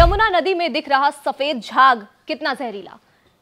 यमुना नदी में दिख रहा सफेद झाग कितना जहरीला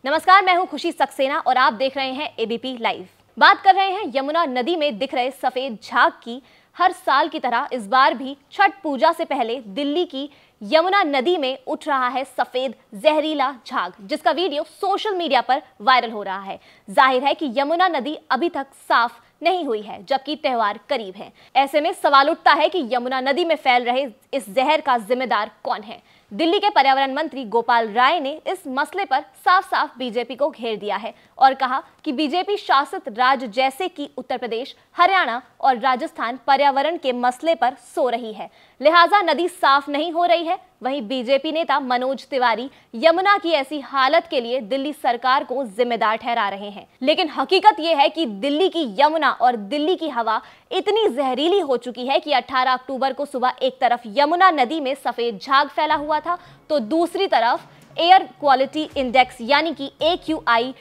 नमस्कार मैं हूं खुशी सक्सेना और आप देख रहे हैं एबीपी लाइव बात कर रहे हैं यमुना नदी में दिख रहे सफेद झाग की हर साल की तरह इस बार भी छठ पूजा से पहले दिल्ली की यमुना नदी में उठ रहा है सफेद जहरीला झाग जिसका वीडियो सोशल मीडिया पर वायरल हो रहा है जाहिर है कि यमुना नदी अभी तक साफ नहीं हुई है जबकि त्यौहार करीब है ऐसे में सवाल उठता है कि यमुना नदी में फैल रहे इस जहर का जिम्मेदार कौन है दिल्ली के पर्यावरण मंत्री गोपाल राय ने इस मसले पर साफ साफ बीजेपी को घेर दिया है और कहा कि बीजेपी शासित राज्य जैसे कि उत्तर प्रदेश हरियाणा और राजस्थान पर्यावरण के मसले पर सो रही है लिहाजा नदी साफ नहीं हो रही है वहीं बीजेपी नेता मनोज तिवारी यमुना की ऐसी हालत के लिए दिल्ली सरकार को जिम्मेदार ठहरा रहे हैं लेकिन हकीकत यह है कि दिल्ली की यमुना और दिल्ली की हवा इतनी जहरीली हो चुकी है कि 18 अक्टूबर को सुबह एक तरफ यमुना नदी में सफेद झाग फैला हुआ था तो दूसरी तरफ एयर क्वालिटी इंडेक्स यानी कि ए क्यू आई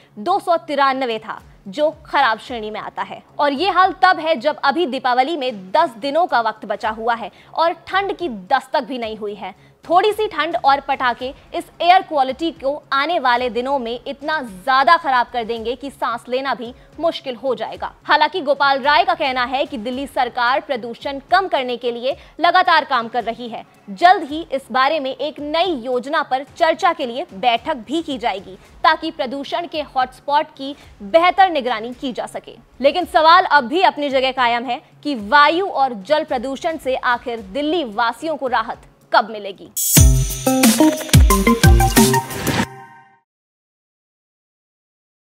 था जो खराब श्रेणी में आता है और ये हाल तब है जब अभी दीपावली में 10 दिनों का वक्त बचा हुआ है और ठंड की दस्तक भी नहीं हुई है थोड़ी सी ठंड और पटाखे इस एयर क्वालिटी को आने वाले दिनों में इतना ज्यादा खराब कर देंगे कि सांस लेना भी मुश्किल हो जाएगा हालांकि गोपाल राय का कहना है कि दिल्ली सरकार प्रदूषण कम करने के लिए लगातार काम कर रही है जल्द ही इस बारे में एक नई योजना पर चर्चा के लिए बैठक भी की जाएगी ताकि प्रदूषण के हॉटस्पॉट की बेहतर निगरानी की जा सके लेकिन सवाल अब भी अपनी जगह कायम है कि वायु और जल प्रदूषण से आखिर दिल्ली वासियों को राहत कब मिलेगी